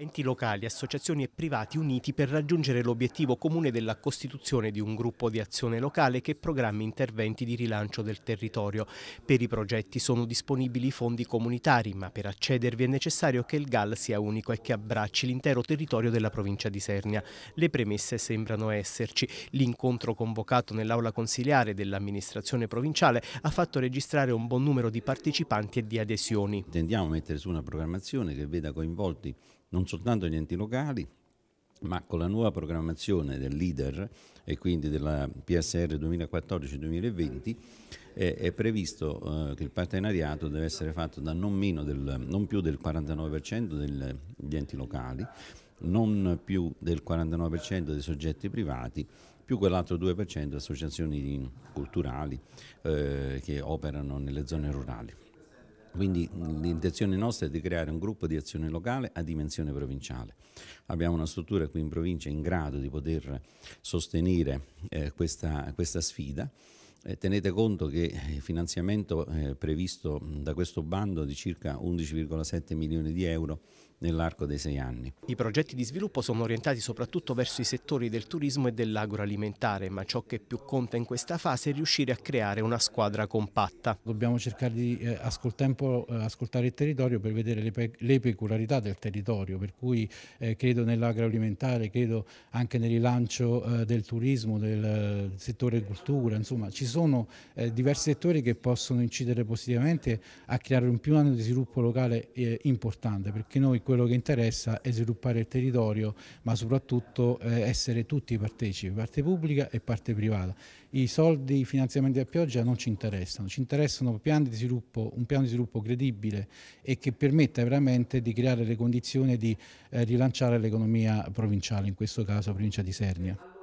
Enti locali, associazioni e privati uniti per raggiungere l'obiettivo comune della costituzione di un gruppo di azione locale che programmi interventi di rilancio del territorio. Per i progetti sono disponibili i fondi comunitari, ma per accedervi è necessario che il GAL sia unico e che abbracci l'intero territorio della provincia di Sernia. Le premesse sembrano esserci. L'incontro convocato nell'aula consiliare dell'amministrazione provinciale ha fatto registrare un buon numero di partecipanti e di adesioni. Intendiamo mettere su una programmazione che veda coinvolti non soltanto gli enti locali, ma con la nuova programmazione del leader e quindi della PSR 2014-2020 è, è previsto eh, che il partenariato deve essere fatto da non, del, non più del 49% del, degli enti locali, non più del 49% dei soggetti privati, più quell'altro 2% associazioni culturali eh, che operano nelle zone rurali. Quindi l'intenzione nostra è di creare un gruppo di azione locale a dimensione provinciale. Abbiamo una struttura qui in provincia in grado di poter sostenere eh, questa, questa sfida. Eh, tenete conto che eh, il finanziamento eh, previsto da questo bando di circa 11,7 milioni di euro nell'arco dei sei anni. I progetti di sviluppo sono orientati soprattutto verso i settori del turismo e dell'agroalimentare, ma ciò che più conta in questa fase è riuscire a creare una squadra compatta. Dobbiamo cercare di eh, tempo, eh, ascoltare il territorio per vedere le, pe le peculiarità del territorio, per cui eh, credo nell'agroalimentare, credo anche nel rilancio eh, del turismo, del settore cultura, insomma ci sono eh, diversi settori che possono incidere positivamente a creare un piano di sviluppo locale eh, importante, perché noi quello che interessa è sviluppare il territorio, ma soprattutto eh, essere tutti partecipi, parte pubblica e parte privata. I soldi, i finanziamenti a pioggia non ci interessano, ci interessano piani di sviluppo, un piano di sviluppo credibile e che permetta veramente di creare le condizioni di eh, rilanciare l'economia provinciale, in questo caso provincia di Sernia.